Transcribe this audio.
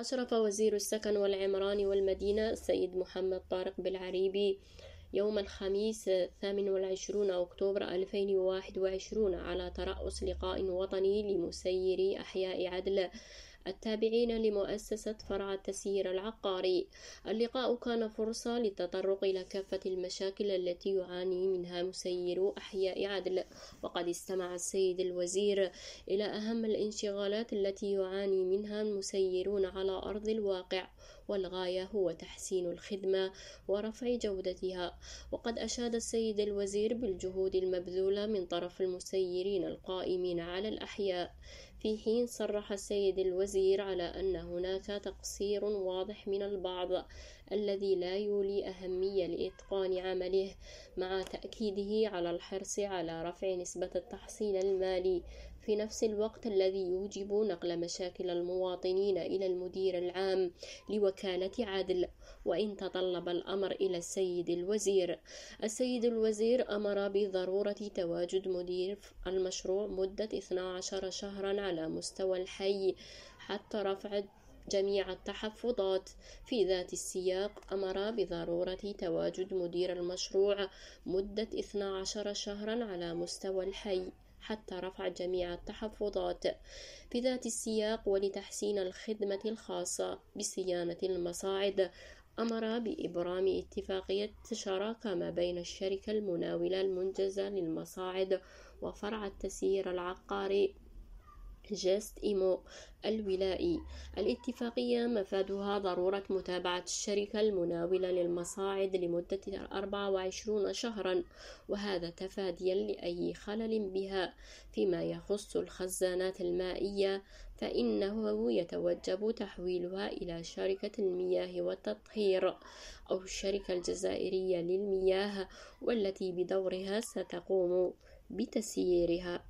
أشرف وزير السكن والعمران والمدينة السيد محمد طارق بالعريبي يوم الخميس 28 أكتوبر 2021 على ترأس لقاء وطني لمسيري أحياء عدل التابعين لمؤسسة فرع التسيير العقاري اللقاء كان فرصة للتطرق إلى كافة المشاكل التي يعاني منها مسيرو أحياء عدل وقد استمع السيد الوزير إلى أهم الانشغالات التي يعاني منها المسيرون على أرض الواقع والغاية هو تحسين الخدمة ورفع جودتها وقد أشاد السيد الوزير بالجهود المبذولة من طرف المسيرين القائمين على الأحياء في حين صرح السيد الوزير على أن هناك تقصير واضح من البعض الذي لا يولي أهمية لإتقان عمله مع تأكيده على الحرص على رفع نسبة التحصيل المالي في نفس الوقت الذي يوجب نقل مشاكل المواطنين إلى المدير العام لوكالة عدل وإن تطلب الأمر إلى السيد الوزير السيد الوزير أمر بضرورة تواجد مدير المشروع مدة 12 شهرا على مستوى الحي حتى رفع جميع التحفظات في ذات السياق أمر بضرورة تواجد مدير المشروع مدة 12 شهرا على مستوى الحي حتى رفع جميع التحفظات في ذات السياق ولتحسين الخدمة الخاصة بصيانة المصاعد أمر بإبرام اتفاقية شراكة ما بين الشركة المناولة المنجزة للمصاعد وفرع التسيير العقاري جيست إيمو الولائي الاتفاقية مفادها ضرورة متابعة الشركة المناولة للمصاعد لمدة 24 شهرا وهذا تفاديا لأي خلل بها فيما يخص الخزانات المائية فإنه يتوجب تحويلها إلى شركة المياه والتطهير أو الشركة الجزائرية للمياه والتي بدورها ستقوم بتسييرها